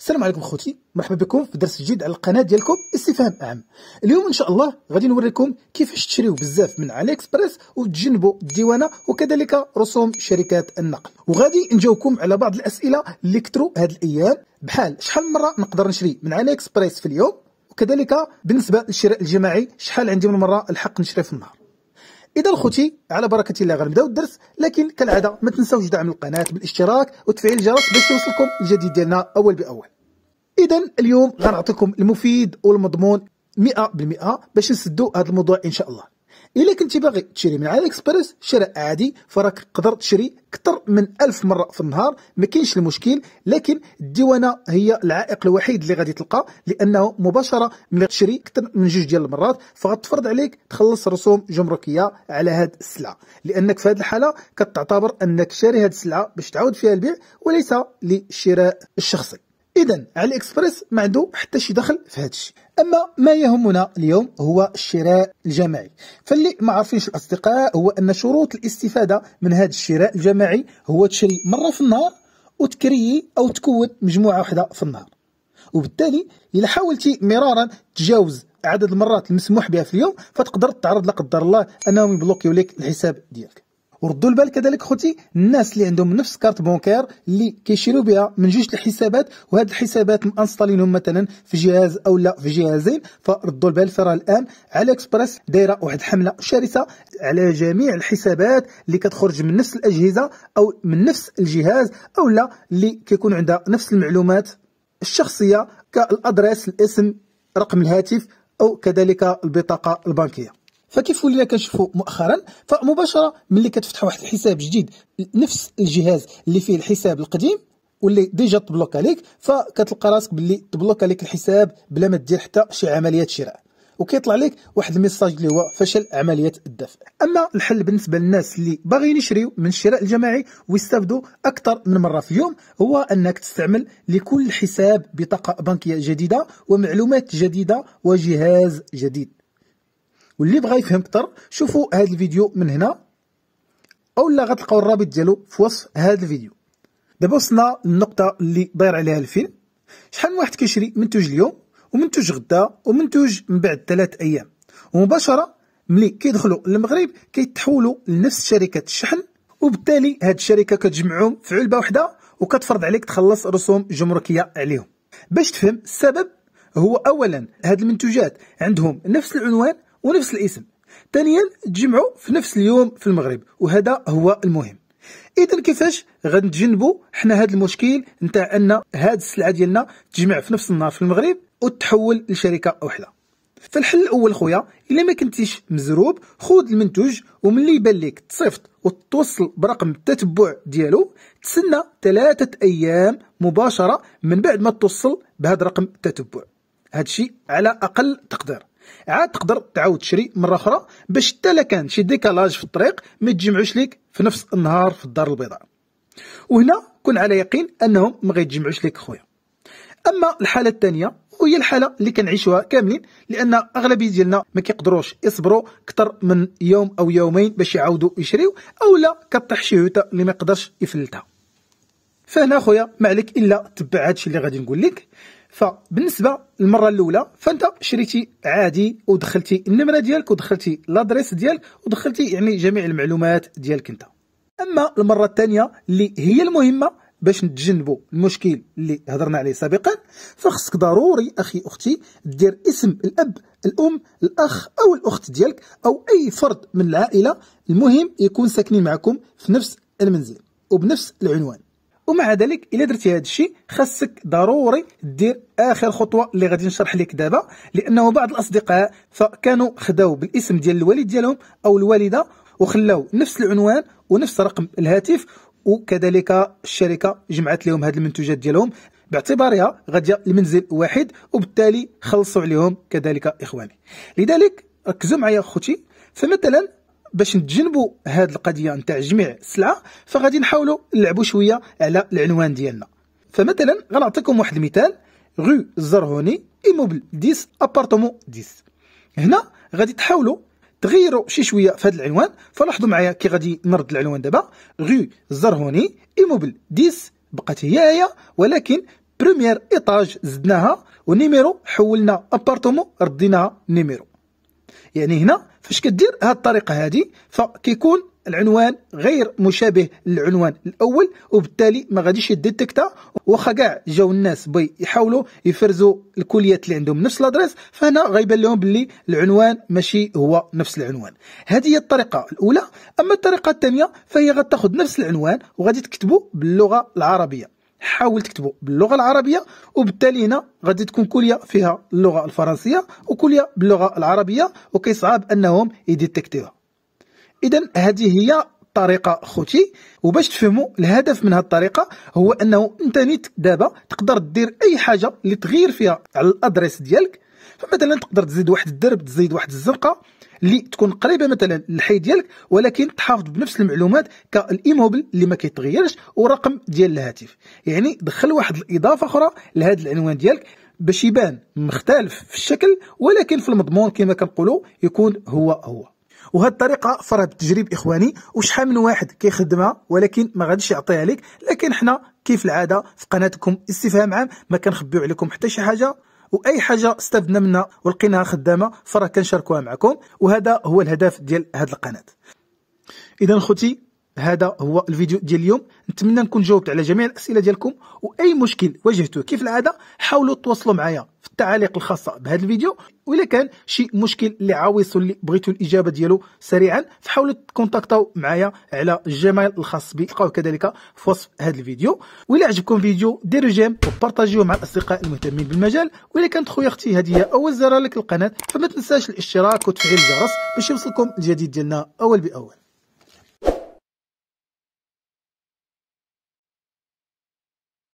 السلام عليكم خوتي مرحبا بكم في درس جديد على القناه ديالكم استفهام اعم اليوم ان شاء الله غادي نوريكم كيفاش تشريو بزاف من علي اكسبريس وتجنبوا الديوانه وكذلك رسوم شركات النقل وغادي نجاوبكم على بعض الاسئله اللي كثروا هذه الايام بحال شحال من مره نقدر نشري من علي اكسبريس في اليوم وكذلك بالنسبه للشراء الجماعي شحال عندي من مره الحق نشري في النهار اذا خوتي على بركه الله غنبداو الدرس لكن كالعاده ما تنساوش دعم القناه بالاشتراك وتفعيل الجرس باش يوصلكم الجديد ديالنا اول باول اذا اليوم غنعطيكم المفيد والمضمون 100% باش نسدوا هذا الموضوع ان شاء الله الا كنتي باغي تشري من علي اكسبريس شراء عادي فراك تقدر تشري اكثر من ألف مره في النهار ما كاينش المشكل لكن الديوانه هي العائق الوحيد اللي غادي تلقى لانه مباشره ملي تشري اكثر من جوج ديال المرات فغتفرض عليك تخلص رسوم جمركيه على هاد السلعه لانك في هاد الحاله كتعتبر انك شاري هاد السلعه باش تعاود فيها البيع وليس للشراء الشخصي اذا على الاكسبريس ما عنده حتى شي دخل في هذا الشيء اما ما يهمنا اليوم هو الشراء الجماعي فاللي ما عارفينش الاصدقاء هو ان شروط الاستفاده من هذا الشراء الجماعي هو تشري مره في النهار وتكري او تكون مجموعه واحده في النهار وبالتالي الا حاولتي مرارا تجاوز عدد المرات المسموح بها في اليوم فتقدر تعرض لا قدر الله انهم يبلوكيو لك الحساب ديالك وردوا البال كذلك خوتي الناس اللي عندهم نفس كارت بونكير اللي كيشيروا بها من جوج الحسابات وهاد الحسابات مانستالينهم مثلا في جهاز او لا في جهازين فردوا البال فرا الان على اكسبريس دايره واحد حمله شرسه على جميع الحسابات اللي كتخرج من نفس الاجهزه او من نفس الجهاز او لا اللي كيكون عندها نفس المعلومات الشخصيه كالادريس الاسم رقم الهاتف او كذلك البطاقه البنكيه فكيف ولينا كنشوفوا مؤخرا فمباشره ملي كتفتح واحد الحساب جديد نفس الجهاز اللي فيه الحساب القديم واللي ديجا تبلوك عليك فكتلقى راسك باللي تبلوك عليك الحساب بلا ما دير حتى شي عمليه شراء وكيطلع لك واحد الميساج اللي هو فشل عمليه الدفع اما الحل بالنسبه للناس اللي باغيين يشريو من الشراء الجماعي ويستافدوا اكثر من مره في اليوم هو انك تستعمل لكل حساب بطاقه بنكيه جديده ومعلومات جديده وجهاز جديد واللي بغى يفهم اكثر شوفوا هذا الفيديو من هنا او لا غتلقاو الرابط ديالو في وصف هذا الفيديو دابا وصلنا للنقطه اللي داير عليها الفيلم شحال من واحد كيشري منتوج اليوم ومنتوج غدا ومنتوج من بعد ثلاث ايام ومباشره ملي كيدخلوا للمغرب كيتحولوا لنفس شركه الشحن وبالتالي هاد الشركه كتجمعهم في علبه واحده وكتفرض عليك تخلص رسوم جمركيه عليهم باش تفهم السبب هو اولا هاد المنتوجات عندهم نفس العنوان ونفس الاسم ثانيا تجمعوا في نفس اليوم في المغرب وهذا هو المهم اذا كيفاش غنتجنبوا حنا هذا المشكل نتاع ان هذه السلعه ديالنا تجمع في نفس النهار في المغرب وتحول لشركه وحده فالحل الاول خويا الا ما كنتيش مزروب خذ المنتوج وملي يبان لك تصيفط وتوصل برقم التتبع ديالو تسنى ثلاثة ايام مباشره من بعد ما توصل بهذا رقم التتبع هادشي على اقل تقدير عاد تقدر تعاود تشري مره اخرى باش حتى لكان كان شي ديكالاج في الطريق ما يتجمعوش ليك في نفس النهار في الدار البيضاء وهنا كن على يقين انهم ما غيتجمعوش ليك خويا اما الحاله الثانيه وهي الحاله اللي كنعيشوها كاملين لان اغلبيه ديالنا ما كيقدروش يصبروا اكثر من يوم او يومين باش يعاودوا يشريو او لا كطيح شي هوته اللي ما يقدرش يفلتها فهنا خويا ما عليك الا تبع هادشي اللي غادي نقول لك فبالنسبه للمره الاولى فانت شريتي عادي ودخلتي النمره ديالك ودخلتي لادريس ديالك ودخلتي يعني جميع المعلومات ديالك انت اما المره الثانيه اللي هي المهمه باش نتجنبوا المشكل اللي هضرنا عليه سابقا فخصك ضروري اخي اختي دير اسم الاب الام الاخ او الاخت ديالك او اي فرد من العائله المهم يكون ساكنين معكم في نفس المنزل وبنفس العنوان ومع ذلك الا درتي هذا الشيء خاصك ضروري دير اخر خطوه اللي غادي نشرح لك دابا لانه بعض الاصدقاء فكانوا خداو بالاسم ديال الوالد ديالهم او الوالده وخلاو نفس العنوان ونفس رقم الهاتف وكذلك الشركه جمعت لهم هذه المنتوجات ديالهم باعتبارها غاديه المنزل واحد وبالتالي خلصوا عليهم كذلك اخواني لذلك ركزوا معايا اخوتي فمثلا باش نتجنبوا هذه القضيه نتاع جميع السلعه فغادي نحاولوا نلعبوا شويه على العنوان ديالنا فمثلا غنعطيكم واحد المثال غو الزرهوني ايموبل 10 ابارتومون 10 هنا غادي تحاولوا تغيروا شي شويه في هذا العنوان فلاحظوا معايا كي غادي نرد العنوان دابا غو الزرهوني ايموبل 10 بقات هي هي ولكن بروميير ايطاج زدناها ونيميرو حولنا ابارتومون رديناها نيميرو يعني هنا فاش كدير هذه الطريقه هذه فكيكون العنوان غير مشابه للعنوان الاول وبالتالي ما غاديش يديتكتا واخا كاع جاو الناس بي يحاولوا يفرزوا الكليات اللي عندهم نفس الادريس فهنا غيبان لهم باللي العنوان ماشي هو نفس العنوان هذه هي الطريقه الاولى اما الطريقه الثانيه فهي غتاخذ نفس العنوان وغادي تكتبه باللغه العربيه حاول تكتبوا باللغه العربيه وبالتالي هنا غادي تكون كليه فيها اللغه الفرنسيه وكليه باللغه العربيه وكيصعب انهم يديتكتيوها اذا هذه هي الطريقه خوتي وباش تفهموا الهدف من هذه الطريقه هو انه انت نيت دابا تقدر دير اي حاجه اللي تغير فيها على الادريس ديالك فمثلا تقدر تزيد واحد الدرب تزيد واحد الزنقه اللي تكون قريبه مثلا للحي ديالك ولكن تحافظ بنفس المعلومات كالايموبل اللي ما كيتغيرش ورقم ديال الهاتف يعني دخل واحد الاضافه اخرى لهذا العنوان ديالك باش يبان مختلف في الشكل ولكن في المضمون كما كنقولوا يكون هو هو وهاد الطريقه فرها تجريب اخواني وشحال من واحد كيخدمها ولكن ما غاديش يعطيها لك لكن حنا كيف العاده في قناتكم استفهام عام ما كنخبيو عليكم حتى شي حاجه واي حاجه استفدنا منها ولقيناها خدامه فراه كنشاركوها معكم وهذا هو الهدف ديال هذه القناه اذا خوتي هذا هو الفيديو ديال اليوم نتمنى نكون جاوبت على جميع الاسئله ديالكم واي مشكل واجهتوه كيف العاده حاولوا تواصلوا معايا في التعاليق الخاصه بهذا الفيديو واذا كان شي مشكل اللي عاوز اللي بغيتوا الاجابه ديالو سريعا فحاولوا تكونتاكتوا معايا على الجيميل الخاص بي تلقاوه كذلك في وصف هذا الفيديو واذا عجبكم الفيديو ديروا جيم وبارطاجيوه مع الاصدقاء المهتمين بالمجال واذا كانت خويا اختي هديه اول زرار لك القناه فما تنساش الاشتراك وتفعيل الجرس باش يوصلكم الجديد ديالنا اول باول